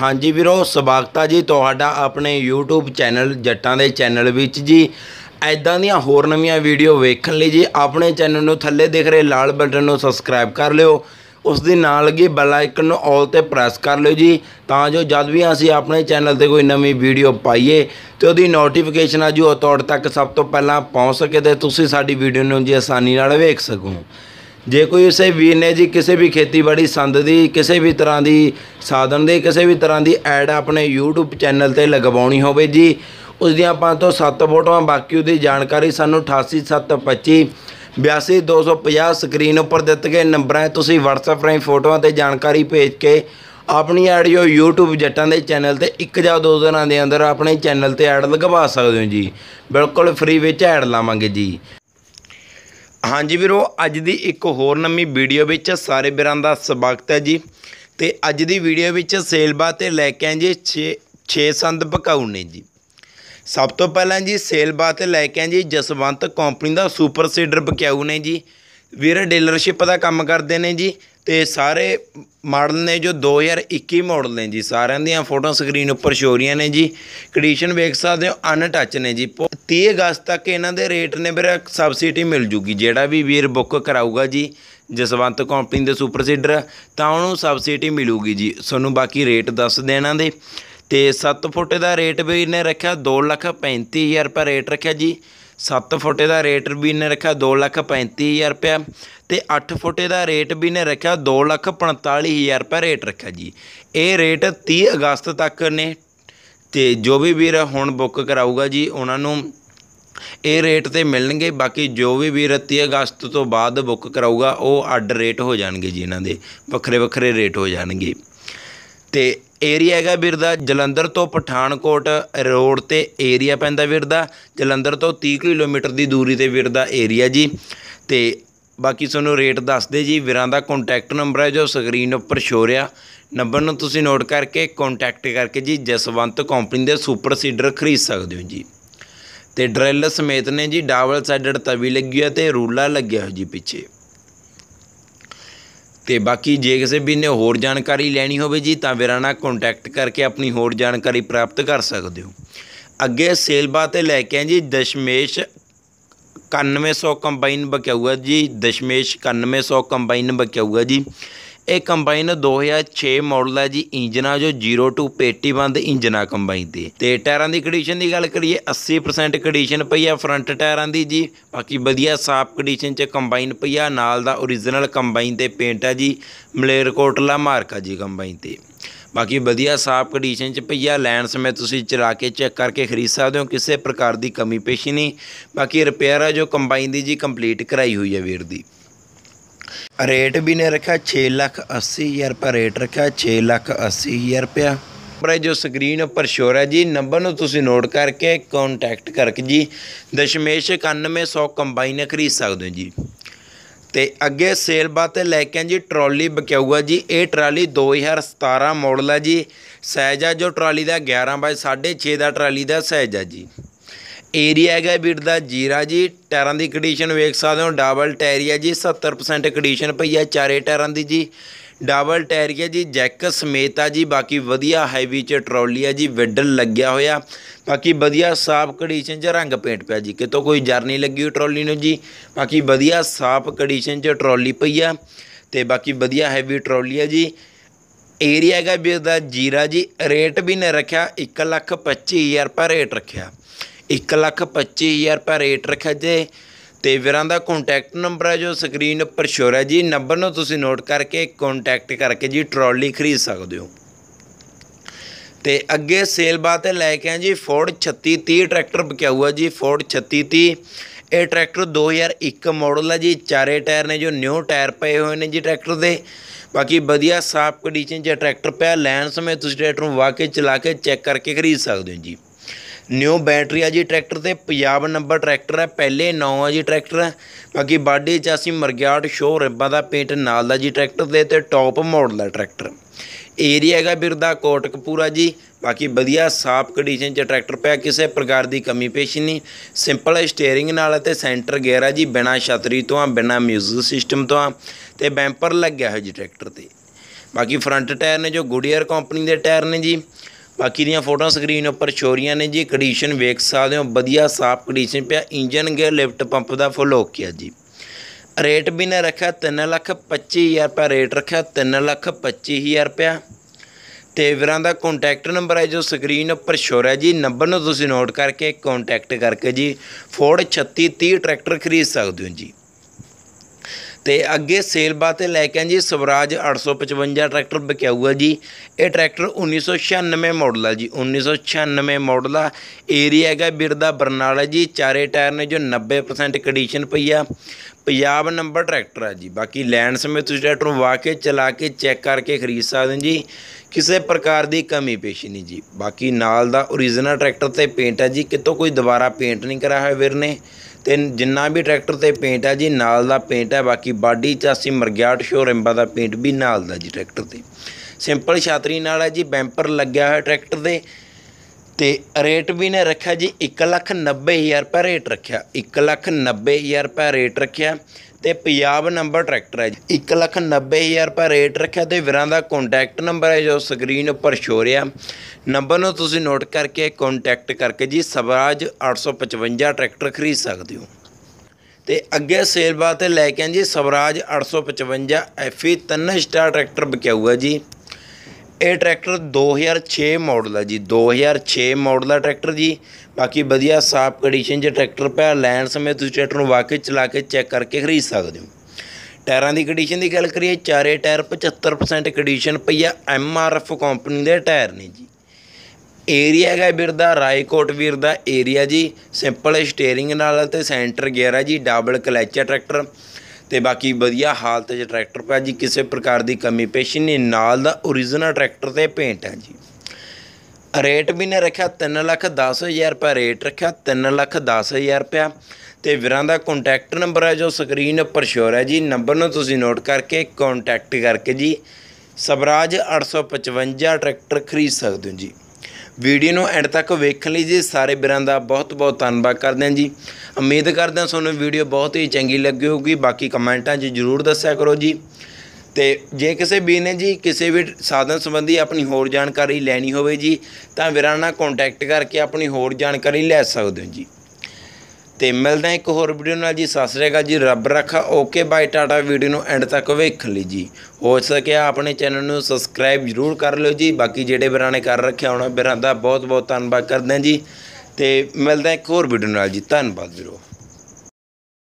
ਹਾਂਜੀ ਵੀਰੋ ਸਵਾਗਤ ਆ ਜੀ ਤੁਹਾਡਾ ਆਪਣੇ YouTube ਚੈਨਲ ਜੱਟਾਂ ਦੇ ਚੈਨਲ ਵਿੱਚ ਜੀ ਐਦਾਂ ਦੀਆਂ ਹੋਰ ਨਵੀਆਂ ਵੀਡੀਓ ਵੇਖਣ ਲਈ ਜੀ ਆਪਣੇ ਚੈਨਲ ਨੂੰ ਥੱਲੇ ਦਿਖ ਰਹੇ ਲਾਲ ਬਟਨ ਨੂੰ ਸਬਸਕ੍ਰਾਈਬ ਕਰ ਲਿਓ ਉਸ ਦੇ ਨਾਲ ਲੱਗੇ ਬੈਲ ਆਈਕਨ ਨੂੰ ਆਲ ਤੇ ਪ੍ਰੈਸ ਕਰ ਲਿਓ ਜੀ ਤਾਂ ਜੋ ਜਦ ਵੀ ਅਸੀਂ ਆਪਣੇ ਚੈਨਲ ਤੇ ਕੋਈ ਨਵੀਂ ਵੀਡੀਓ ਪਾਈਏ ਤੇ ਉਹਦੀ ਨੋਟੀਫਿਕੇਸ਼ਨ ਆ ਜੂ ਉਹ ਤੁਹਾਡੇ ਤੱਕ ਸਭ ਤੋਂ ਪਹਿਲਾਂ ਪਹੁੰਚ ਸਕੇ ਤੇ ਤੁਸੀਂ ਸਾਡੀ ਵੀਡੀਓ ਨੂੰ ਜੀ ਆਸਾਨੀ ਨਾਲ ਵੇਖ ਸਕੋ ਜੇ ਕੋਈ ਉਸੇ ਵੀਰ ਨੇ ਜੀ ਕਿਸੇ ਵੀ ਖੇਤੀਬਾੜੀ ਸੰਦ ਦੀ ਕਿਸੇ ਵੀ ਤਰ੍ਹਾਂ ਦੀ ਸਾਧਨ ਦੇ ਕਿਸੇ ਵੀ ਤਰ੍ਹਾਂ ਦੀ ਐਡ ਆਪਣੇ YouTube ਚੈਨਲ ਤੇ ਲਗਵਾਉਣੀ ਹੋਵੇ ਜੀ ਉਸ ਦੀਆਂ ਪੰਜ ਤੋਂ ਸੱਤ ਫੋਟੋਆਂ ਬਾਕੀ ਉਹਦੀ ਜਾਣਕਾਰੀ ਸਾਨੂੰ 88725 82250 ਸਕਰੀਨ ਉੱਪਰ ਦਿੱਤੇ ਗਏ ਨੰਬਰਾਂ 'ਤੇ ਤੁਸੀਂ WhatsApp ਰਾਹੀਂ ਫੋਟੋਆਂ ਤੇ ਜਾਣਕਾਰੀ ਭੇਜ ਕੇ ਆਪਣੀ ਆਡੀਓ YouTube ਜੱਟਾਂ ਦੇ ਚੈਨਲ ਤੇ ਇੱਕ ਜਾਂ ਦੋ ਦਿਨਾਂ ਦੇ ਅੰਦਰ ਆਪਣੇ ਚੈਨਲ ਤੇ ਐਡ ਲਗਵਾ ਸਕਦੇ ਹੋ ਜੀ ਬਿਲਕੁਲ ਫ੍ਰੀ ਵਿੱਚ ਐਡ ਲਾਵਾਂਗੇ ਜੀ ਹਾਂਜੀ ਵੀਰੋ ਅੱਜ ਦੀ ਇੱਕ ਹੋਰ ਨਵੀਂ ਵੀਡੀਓ ਵਿੱਚ ਸਾਰੇ ਵੀਰਾਂ ਦਾ ਸਵਾਗਤ ਹੈ ਜੀ ਤੇ ਅੱਜ ਦੀ ਵੀਡੀਓ ਵਿੱਚ ਸੇਲ ਬਾਤ ਤੇ ਲੈ ਕੇ ਆਏ ਜੀ 6 6 ਸੰਦ ਪਕਾਉ ਨੇ ਜੀ ਸਭ ਤੋਂ ਪਹਿਲਾਂ ਜੀ ਸੇਲ ਬਾਤ ਤੇ ਲੈ ਕੇ ਆਏ ਜੀ ਜਸਵੰਤ ਕੰਪਨੀ ਦਾ ਸੁਪਰ ਸੀਡਰ ਪਕਾਉ ਨੇ ਜੀ ਵੀਰ ਡੀਲਰਸ਼ਿਪ ਦਾ ਕੰਮ ਕਰਦੇ ਨੇ ਜੀ ਤੇ ਸਾਰੇ ਮਾਡਲ ਨੇ ਜੋ 2021 ਮਾਡਲ ਨੇ ਜੀ ਸਾਰਿਆਂ ਦੀਆਂ ਫੋਟੋ ਸਕਰੀਨ ਉੱਪਰ ਸ਼ੋਰੀਆਂ ਨੇ ਜੀ ਕੰਡੀਸ਼ਨ ਵੇਖ ਸਕਦੇ ਹੋ ਅਨਟੱਚ ਨੇ ਜੀ 30 ਅਗਸਤ ਤੱਕ ਇਹਨਾਂ ਦੇ ਰੇਟ ਨੇ ਵੀਰ ਸਬਸਿਡੀ ਮਿਲ ਜੂਗੀ ਜਿਹੜਾ ਵੀ ਵੀਰ ਬੁੱਕ ਕਰਾਊਗਾ ਜੀ ਜਸਵੰਤ ਕੰਪਨੀ ਦੇ ਸੁਪਰ ਸੀਡਰ ਤਾਂ ਉਹਨੂੰ ਸਬਸਿਡੀ ਮਿਲੂਗੀ ਜੀ ਤੁਹਾਨੂੰ ਬਾਕੀ ਰੇਟ ਦੱਸ ਦੇਣਾ ਦੇ ਤੇ 7 ਫੁੱਟ ਦਾ ਰੇਟ ਵੀ ਇਹਨੇ ਰੱਖਿਆ 2 ਲੱਖ 35000 ਰੁਪਏ ਰੇਟ ਰੱਖਿਆ ਜੀ 7 ਫੁੱਟ ਦਾ ਰੇਟ ਵੀ ਇਹਨੇ ਰੱਖਿਆ 2 ਲੱਖ 35000 ਰੁਪਏ ਤੇ 8 ਫੁੱਟ ਦਾ ਰੇਟ ਵੀ ਇਹਨੇ ਰੱਖਿਆ 2 ਲੱਖ 45000 ਰੁਪਏ ਰੇਟ ਰੱਖਿਆ ਜੀ ਇਹ ਰੇਟ 30 ਅਗਸਤ ਤੱਕ ਨੇ ਤੇ ਜੋ ਵੀ ਵੀਰ ਹੁਣ ਬੁੱਕ ਕਰਾਊਗਾ ਜੀ ਉਹਨਾਂ ਨੂੰ ਇਹ ਰੇਟ 'ਤੇ ਮਿਲਣਗੇ ਬਾਕੀ ਜੋ ਵੀ ਵੀਰ 30 ਅਗਸਤ ਤੋਂ ਬਾਅਦ ਬੁੱਕ ਕਰਾਊਗਾ ਉਹ ਅੱਡ ਰੇਟ ਹੋ ਜਾਣਗੇ ਜੀ ਇਹਨਾਂ ਦੇ ਵੱਖਰੇ ਵੱਖਰੇ ਰੇਟ ਹੋ ਜਾਣਗੇ ਤੇ ਏਰੀਆ ਹੈਗਾ ਵੀਰ ਦਾ ਜਲੰਧਰ ਤੋਂ ਪਠਾਨਕੋਟ ਰੋਡ ਤੇ ਏਰੀਆ ਪੈਂਦਾ ਵੀਰ ਦਾ ਜਲੰਧਰ ਤੋਂ 30 ਕਿਲੋਮੀਟਰ ਦੀ ਦੂਰੀ ਤੇ ਵੀਰ ਦਾ ਏਰੀਆ ਜੀ ਤੇ ਬਾਕੀ ਤੁਹਾਨੂੰ ਰੇਟ ਦੱਸਦੇ ਜੀ ਵੀਰਾਂ ਦਾ ਕੰਟੈਕਟ ਨੰਬਰ ਹੈ ਜੋ ਸਕਰੀਨ ਉੱਪਰ ਸ਼ੋਅ ਰਿਹਾ ਨੰਬਰ ਨੂੰ ਤੁਸੀਂ ਨੋਟ ਕਰਕੇ ਕੰਟੈਕਟ ਕਰਕੇ ਜੀ ਜਸਵੰਤ ਕੰਪਨੀ ਦੇ ਸੁਪਰ ਸੀਡਰ ਖਰੀਦ ਸਕਦੇ ਹੋ ਜੀ ਤੇ ਡਰੈਲ ਸਮੇਤ ਨੇ ਜੀ ਡਬਲ ਸਾਈਡਡ ਤਵੀ ਲੱਗੀ ਹੈ ਤੇ ਰੂਲਾ ਲੱਗਿਆ ਹੋਇਆ ਜੀ ਪਿੱਛੇ ਤੇ ਬਾਕੀ ਜੇ ਕਿਸੇ ਵੀ ਨੇ ਹੋਰ ਜਾਣਕਾਰੀ ਲੈਣੀ ਹੋਵੇ ਜੀ ਤਾਂ ਵੀਰਾਂ ਨਾਲ ਕੰਟੈਕਟ ਕਰਕੇ ਆਪਣੀ ਹੋਰ ਜਾਣਕਾਰੀ ਪ੍ਰਾਪਤ ਕਰ ਸਕਦੇ ਹੋ ਅੱਗੇ ਸੇਲ ਬਾ ਤੇ ਲੈ ਕੇ ਆ ਜੀ ਦਸ਼ਮੇਸ਼ 9100 ਕੰਬਾਈਨ ਬਕਿਆ ਹੋਇਆ ਜੀ ਦਸ਼ਮੇਸ਼ 9100 ਕੰਬਾਈਨ ਬਕਿਆ ਹੋਇਆ ਜੀ ਇਹ ਕੰਬਾਈਨ 2006 ਮਾਡਲ ਹੈ ਜੀ ਇੰਜਨ ਆ ਜੋ 0 ਟੂ ਪੇਟੀ ਬੰਦ ਇੰਜਨ ਆ ਕੰਬਾਈਨ ਦੇ ਤੇ ਟਾਇਰਾਂ ਦੀ ਕੰਡੀਸ਼ਨ ਦੀ ਗੱਲ ਕਰੀਏ 80% ਕੰਡੀਸ਼ਨ ਪਈ ਆ ਫਰੰਟ ਟਾਇਰਾਂ ਦੀ ਜੀ ਬਾਕੀ ਵਧੀਆ ਸਾਫ ਕੰਡੀਸ਼ਨ 'ਚ ਕੰਬਾਈਨ ਪਈ ਆ ਨਾਲ ਦਾ origignal ਕੰਬਾਈਨ ਤੇ ਪੇਂਟ ਆ ਜੀ ਮਲੇਰਕੋਟਲਾ ਮਾਰਕਾ ਜੀ ਕੰਬਾਈਨ ਤੇ ਬਾਕੀ ਵਧੀਆ ਸਾਫ ਕੰਡੀਸ਼ਨ ਚ ਪਈਆ ਲੈਂਸ ਮੈਂ ਤੁਸੀਂ ਚਲਾ ਕੇ ਚੈੱਕ ਕਰਕੇ ਖਰੀਦ ਸਕਦੇ ਹੋ ਕਿਸੇ ਪ੍ਰਕਾਰ ਦੀ ਕਮੀ ਪੇਸ਼ੀ ਨਹੀਂ ਬਾਕੀ ਰਿਪੇਅਰ ਆ ਜੋ ਕੰਬਾਈਨ ਦੀ ਜੀ ਕੰਪਲੀਟ ਕਰਾਈ ਹੋਈ ਹੈ ਵੀਰ ਦੀ ਰੇਟ ਵੀ ਨੇ ਰੱਖਿਆ 6 ਲੱਖ 80 ਹਜ਼ਾਰ ਰੁਪਏ ਰੇਟ ਰੱਖਿਆ 6 ਲੱਖ 80 ਹਜ਼ਾਰ ਪਰ ਜੋ ਸਕਰੀਨ ਉੱਪਰ ਸ਼ੋਰ ਹੈ ਜੀ ਨੰਬਰ ਨੂੰ ਤੁਸੀਂ ਨੋਟ ਕਰਕੇ ਕੰਟੈਕਟ ਕਰਕੇ ਜੀ ਦਸ਼ਮੇਸ਼ 9100 ਕੰਬਾਈਨ ਖਰੀਦ ਸਕਦੇ ਹੋ ਜੀ ਤੇ ਅੱਗੇ ਸੇਲ ਬਾਤੇ ਲੈ ਕੇ ਜੀ ਟਰਾਲੀ ਬਕਿਆਊਗਾ ਜੀ ਇਹ ਟਰਾਲੀ 2017 ਮਾਡਲ ਹੈ ਜੀ ਸਾਈਜ਼ ਆ ਜੋ ਟਰਾਲੀ ਦਾ 11 ਬਾਈ 6.5 ਦਾ ਟਰਾਲੀ ਦਾ ਸਾਈਜ਼ ਆ ਜੀ ਏਰੀਆ ਹੈਗਾ ਵੀਰ ਦਾ ਜੀਰਾ ਜੀ ਟਾਇਰਾਂ ਦੀ ਕੰਡੀਸ਼ਨ ਵੇਖ ਸਕਦੇ ਹੋ ਡਬਲ ਟਾਇਰੀਆ ਜੀ 70% ਕੰਡੀਸ਼ਨ ਪਈ ਹੈ ਚਾਰੇ ਟਾਇਰਾਂ ਦੀ ਜੀ ਡਬਲ ਟਾਇਰੀਆ ਜੀ ਜੈਕ ਸਮੇਤ ਆ ਜੀ ਬਾਕੀ ਵਧੀਆ ਹੈਵੀ ਚ ਟਰਾਲੀ ਆ ਜੀ ਵਿੱਡਲ ਲੱਗਿਆ ਹੋਇਆ ਬਾਕੀ ਵਧੀਆ ਸਾਫ ਕੰਡੀਸ਼ਨ ਚ ਰੰਗ ਪੇਂਟ ਪਿਆ ਜੀ ਕਿਤੋਂ ਕੋਈ ਜਰਨੀ ਲੱਗੀ ਹੋਈ ਟਰਾਲੀ ਨੂੰ ਜੀ ਬਾਕੀ ਵਧੀਆ ਸਾਫ ਕੰਡੀਸ਼ਨ ਚ ਟਰਾਲੀ ਪਈ ਆ ਤੇ ਬਾਕੀ ਵਧੀਆ ਹੈਵੀ ਟਰਾਲੀ ਆ ਜੀ ਏਰੀਆ ਹੈਗਾ ਵੀਰ ਦਾ ਜੀਰਾ ਜੀ ਰੇਟ ਵੀ ਨੇ ਰੱਖਿਆ 1 ਲੱਖ 25000 ਰੁਪਏ ਰੇਟ ਰੱਖਿਆ 1 ਲੱਖ 25000 ਰੁਪਏ ਰੇਟ ਰੱਖਿਆ ਜੇ ਤੇ ਵੀਰਾਂ ਦਾ ਕੰਟੈਕਟ ਨੰਬਰ ਹੈ ਜੋ ਸਕਰੀਨ ਉੱਪਰ ਸ਼ੋਰ ਹੈ ਜੀ ਨੰਬਰ ਨੂੰ ਤੁਸੀਂ ਨੋਟ ਕਰਕੇ ਕੰਟੈਕਟ ਕਰਕੇ ਜੀ ਟਰਾਲੀ ਖਰੀਦ ਸਕਦੇ ਹੋ ਤੇ ਅੱਗੇ ਸੇਲ ਬਾਤੇ ਲੈ ਕੇ ਆ ਜੀ ਫੋਰਡ 3630 ਟਰੈਕਟਰ ਬਕਿਆ ਹੁਆ ਜੀ ਫੋਰਡ 3630 ਇਹ ਟਰੈਕਟਰ 2001 ਮਾਡਲ ਹੈ ਜੀ ਚਾਰੇ ਟਾਇਰ ਨੇ ਜੋ ਨਿਊ ਟਾਇਰ ਪਏ ਹੋਏ ਨੇ ਜੀ ਟਰੈਕਟਰ ਦੇ ਬਾਕੀ ਵਧੀਆ ਸਾਫ ਕੰਡੀਸ਼ਨ 'ਚ ਟਰੈਕਟਰ ਪਿਆ ਲੈਣ ਸਮੇਂ ਤੁਸੀਂ ਟਰੈਕਟਰ ਨੂੰ ਵਾਕੇ ਚਲਾ ਕੇ ਚੈੱਕ ਕਰਕੇ ਖਰੀਦ ਸਕਦੇ ਹੋ ਜੀ ਨਿਊ ਬੈਟਰੀ ਆ ਜੀ ਟਰੈਕਟਰ ਤੇ ਪੰਜਾਬ ਨੰਬਰ ਟਰੈਕਟਰ ਹੈ ਪਹਿਲੇ ਨੌ ਆ ਜੀ ਟਰੈਕਟਰ ਬਾਕੀ ਬਾਡੀ ਚ ਅਸੀਂ ਮਰਗਿਆਟ ਸ਼ੋ ਰਿੱਬਾ ਦਾ ਪੇਂਟ ਨਾਲ ਦਾ ਜੀ ਟਰੈਕਟਰ ਦੇ ਤੇ ਟੌਪ ਮਾਡਲ ਦਾ ਟਰੈਕਟਰ ਏਰੀਆ ਹੈਗਾ ਬਿਰਦਾ ਕੋਟਕਪੂਰਾ ਜੀ ਬਾਕੀ ਵਧੀਆ ਸਾਫ ਕੰਡੀਸ਼ਨ 'ਚ ਟਰੈਕਟਰ ਪਿਆ ਕਿਸੇ ਪ੍ਰਕਾਰ ਦੀ ਕਮੀ ਪੇਸ਼ੀ ਨਹੀਂ ਸਿੰਪਲ ਸਟੀਅਰਿੰਗ ਨਾਲ ਤੇ ਸੈਂਟਰ ਗੇਅਰ ਆ ਜੀ ਬਿਨਾ ਛਤਰੀ ਤੋਂ ਆ ਬਿਨਾ ਮਿਊਜ਼ਿਕ ਸਿਸਟਮ ਤੋਂ ਆ ਤੇ ਬੈਂਪਰ ਲੱਗਿਆ ਹੋਇਆ ਜੀ ਟਰੈਕਟਰ ਤੇ ਬਾਕੀ ਫਰੰਟ ਟਾਇਰ ਨੇ ਜੋ ਗੁਡੀਅਰ ਕੰਪਨੀ ਦੇ ਟਾਇਰ ਨੇ ਜੀ ਬਾਕੀ ਦੀਆਂ ਫੋਟੋਆਂ ਸਕਰੀਨ ਉੱਪਰ ਛੋਰੀਆਂ ਨੇ ਜੀ ਕੰਡੀਸ਼ਨ ਵੇਖ ਸਕਦੇ ਹੋ ਵਧੀਆ ਸਾਫ ਕੰਡੀਸ਼ਨ ਪਿਆ ਇੰਜਨ ਗੇਅਰ ਲਿਫਟ ਪੰਪ ਦਾ ਫੁੱਲ ਹੋ ਗਿਆ ਜੀ ਰੇਟ ਵੀ ਨੇ ਰੱਖਿਆ 3 ਲੱਖ 25000 ਰੁਪਏ ਰੇਟ ਰੱਖਿਆ 3 ਲੱਖ 25000 ਰੁਪਏ ਤੇ ਵੀਰਾਂ ਦਾ ਕੰਟੈਕਟ ਨੰਬਰ ਹੈ ਜੋ ਸਕਰੀਨ ਉੱਪਰ ਸ਼ੋਰ ਹੈ ਜੀ ਨੰਬਰ ਨੂੰ ਤੁਸੀਂ ਨੋਟ ਕਰਕੇ ਕੰਟੈਕਟ ਕਰਕੇ ਜੀ ਫੋਰਡ 3630 ਟਰੈਕਟਰ ਖਰੀਦ ਸਕਦੇ ਹੋ ਜੀ ਤੇ ਅੱਗੇ ਸੇਲ ਬਾਤੇ ਲੈ ਕੇ ਆਂ ਜੀ ਸਵਰਾਜ 855 ਟਰੈਕਟਰ ਵਿਕਿਆਊਗਾ ਜੀ ਇਹ ਟਰੈਕਟਰ 1996 ਮਾਡਲ ਆ ਜੀ 1996 ਮਾਡਲ ਆ ਏਰੀਆ ਹੈਗਾ ਬਿਰਦਾ ਦਾ ਬਰਨਾਲਾ ਜੀ ਚਾਰੇ ਟਾਇਰ ਨੇ ਜੋ 90% ਕੰਡੀਸ਼ਨ ਪਈ ਆ ਪੰਜਾਬ ਨੰਬਰ ਟਰੈਕਟਰ ਆ ਜੀ ਬਾਕੀ ਲੈਂਡ ਸਮੇਂ ਤੁਸੀਂ ਟਰੈਕਟਰ ਨੂੰ ਵਾਕੇ ਚਲਾ ਕੇ ਚੈੱਕ ਕਰਕੇ ਖਰੀਦ ਸਕਦੇ ਹੋ ਜੀ ਕਿਸੇ ਪ੍ਰਕਾਰ ਦੀ ਕਮੀ ਪੇਸ਼ੀ ਨਹੀਂ ਜੀ ਬਾਕੀ ਨਾਲ ਦਾ origignal ਟਰੈਕਟਰ ਤੇ ਪੇਂਟ ਆ ਜੀ ਕਿਤੋਂ ਕੋਈ ਦੁਬਾਰਾ ਪੇਂਟ ਨਹੀਂ ਕਰਾਇਆ ਹੋਇਆ ਵੀਰ ਨੇ ਤੇ ਜਿੰਨਾ ਵੀ ਟਰੈਕਟਰ ਤੇ ਪੇਂਟ ਹੈ ਜੀ ਨਾਲ ਦਾ ਪੇਂਟ ਹੈ ਬਾਕੀ ਬਾਡੀ ਚਾਸੀ ਮਰਗਿਆਟ ਸ਼ੋ ਰਿੰਬਾ ਦਾ ਪੇਂਟ ਵੀ ਨਾਲ ਦਾ ਜੀ ਟਰੈਕਟਰ ਤੇ ਸਿੰਪਲ ਛਾਤਰੀ ਨਾਲ ਹੈ ਜੀ ਬੈਂਪਰ ਲੱਗਿਆ ਹੋਇਆ ਟਰੈਕਟਰ ਦੇ ਤੇ ਰੇਟ ਵੀ ਨੇ ਰੱਖਿਆ ਜੀ 190000 ਰੁਪਏ ਰੇਟ ਰੱਖਿਆ 190000 ਰੁਪਏ ਰੇਟ ਰੱਖਿਆ ਤੇ ਪੰਜਾਬ ਨੰਬਰ ਟਰੈਕਟਰ ਹੈ 190000 ਰੁਪਏ ਰੇਟ ਰੱਖਿਆ ਤੇ ਵਿਰਾਂ ਦਾ ਕੰਟੈਕਟ ਨੰਬਰ ਹੈ ਜੋ ਸਕਰੀਨ ਉੱਪਰ ਸ਼ੋ ਰਿਹਾ ਨੰਬਰ ਨੂੰ ਤੁਸੀਂ ਨੋਟ ਕਰਕੇ ਕੰਟੈਕਟ ਕਰਕੇ ਜੀ ਸਵਰਾਜ 855 ਟਰੈਕਟਰ ਖਰੀਦ ਸਕਦੇ ਹੋ ਤੇ ਅੱਗੇ ਸੇਲ ਬਾਤ ਲੈ ਕੇ ਆਂ ਜੀ ਸਵਰਾਜ 855 ਐਫਈ 3 ਸਟਾਰ ਟਰੈਕਟਰ ਬਕਿਆ ਹੋਇਆ ਜੀ ਇਹ ਟਰੈਕਟਰ 2006 ਮਾਡਲ ਹੈ ਜੀ 2006 ਮਾਡਲ ਦਾ ਟਰੈਕਟਰ ਜੀ ਬਾਕੀ ਵਧੀਆ ਸਾਫ ਕੰਡੀਸ਼ਨ 'ਚ ਟਰੈਕਟਰ ਪਿਆ ਲੈਣ ਸਮੇਂ ਤੁਸੀਂ ਟਰੈਕਟਰ ਨੂੰ ਵਾਕਈ ਚਲਾ ਕੇ ਚੈੱਕ ਕਰਕੇ ਖਰੀਦ ਸਕਦੇ ਹੋ ਟਾਇਰਾਂ ਦੀ ਕੰਡੀਸ਼ਨ ਦੀ ਗੱਲ ਕਰੀਏ ਚਾਰੇ ਟਾਇਰ 75% ਕੰਡੀਸ਼ਨ ਪਈਆ ਐਮ ਆਰ ਐਫ ਕੰਪਨੀ ਦੇ ਟਾਇਰ ਨੇ ਜੀ ਏਰੀਆ ਹੈਗਾ ਵੀਰ ਦਾ ਰਾਏਕੋਟ ਵੀਰ ਦਾ ਏਰੀਆ ਜੀ ਸਿੰਪਲ ਸਟੀਅਰਿੰਗ ਨਾਲ ਤੇ ਸੈਂਟਰ ਗੇਅਰ ਹੈ ਜੀ ਡਬਲ ਕਲੈਚ ਟਰੈਕਟਰ ਤੇ ਬਾਕੀ ਵਧੀਆ ਹਾਲਤ 'ਚ ਟਰੈਕਟਰ ਪਿਆ ਜੀ ਕਿਸੇ ਪ੍ਰਕਾਰ ਦੀ ਕਮੀ ਪੇਸ਼ੀ ਨਹੀਂ ਨਾਲ ਦਾ origignal ਟਰੈਕਟਰ ਤੇ ਪੇਂਟ ਹੈ ਜੀ ਰੇਟ ਵੀ ਨੇ ਰੱਖਿਆ 3 ਲੱਖ 10000 ਰੁਪਏ ਰੇਟ ਰੱਖਿਆ 3 ਲੱਖ 10000 ਰੁਪਏ ਤੇ ਵੀਰਾਂ ਦਾ ਕੰਟੈਕਟ ਨੰਬਰ ਹੈ ਜੋ ਸਕਰੀਨ ਉੱਪਰ ਸ਼ੋਰ ਹੈ ਜੀ ਨੰਬਰ ਨੂੰ ਤੁਸੀਂ ਨੋਟ ਕਰਕੇ ਕੰਟੈਕਟ ਕਰਕੇ ਜੀ ਸਵਰਾਜ 855 ਟਰੈਕਟਰ ਖਰੀਦ ਸਕਦੇ ਹੋ ਜੀ ਵੀਡੀਓ ਨੂੰ ਐਂਡ ਤੱਕ ਵੇਖਣ ਲਈ ਜੀ ਸਾਰੇ ਵੀਰਾਂ ਦਾ ਬਹੁਤ-ਬਹੁਤ ਧੰਨਵਾਦ ਕਰਦੇ ਹਾਂ ਜੀ ਉਮੀਦ ਕਰਦੇ ਹਾਂ ਤੁਹਾਨੂੰ ਵੀਡੀਓ ਬਹੁਤ ਹੀ ਚੰਗੀ ਲੱਗੀ ਹੋਊਗੀ ਬਾਕੀ ਕਮੈਂਟਾਂ 'ਚ ਜ਼ਰੂਰ ਦੱਸਿਆ ਕਰੋ ਜੀ ਤੇ ਜੇ ਕਿਸੇ ਵੀ ਨੇ ਜੀ ਕਿਸੇ ਵੀ ਸਾਧਨ ਸੰਬੰਧੀ ਆਪਣੀ ਹੋਰ ਜਾਣਕਾਰੀ ਲੈਣੀ ਹੋਵੇ ਜੀ ਤਾਂ ਵੀਰਾਂ ਨਾਲ ਕੰਟੈਕਟ ਕਰਕੇ ਆਪਣੀ ਹੋਰ ਜਾਣਕਾਰੀ ਲੈ ਸਕਦੇ ਹੋ ਜੀ ਤੇ ਮਿਲਦਾ ਇੱਕ ਹੋਰ ਵੀਡੀਓ ਨਾਲ ਜੀ ਸਤਿ ਸ੍ਰੀ ਅਕਾਲ ਜੀ ਰੱਬ ਰੱਖਾ ਓਕੇ ਬਾਈ ਟਾਟਾ ਵੀਡੀਓ ਨੂੰ ਐਂਡ ਤੱਕ ਵੇਖ ਲਈ ਜੀ ਹੋ ਸਕਿਆ ਆਪਣੇ ਚੈਨਲ ਨੂੰ ਸਬਸਕ੍ਰਾਈਬ ਜ਼ਰੂਰ ਕਰ ਲਿਓ ਜੀ ਬਾਕੀ ਜਿਹੜੇ ਵੀਰਾਂ ਨੇ ਕਰ ਰੱਖਿਆ ਹੋਣਾ ਵੀਰਾਂ ਦਾ ਬਹੁਤ ਬਹੁਤ ਧੰਨਵਾਦ ਕਰਦੇ ਹਾਂ ਜੀ ਤੇ ਮਿਲਦਾ ਇੱਕ ਹੋਰ ਵੀਡੀਓ ਨਾਲ ਜੀ ਧੰਨਵਾਦ ਵੀਰੋ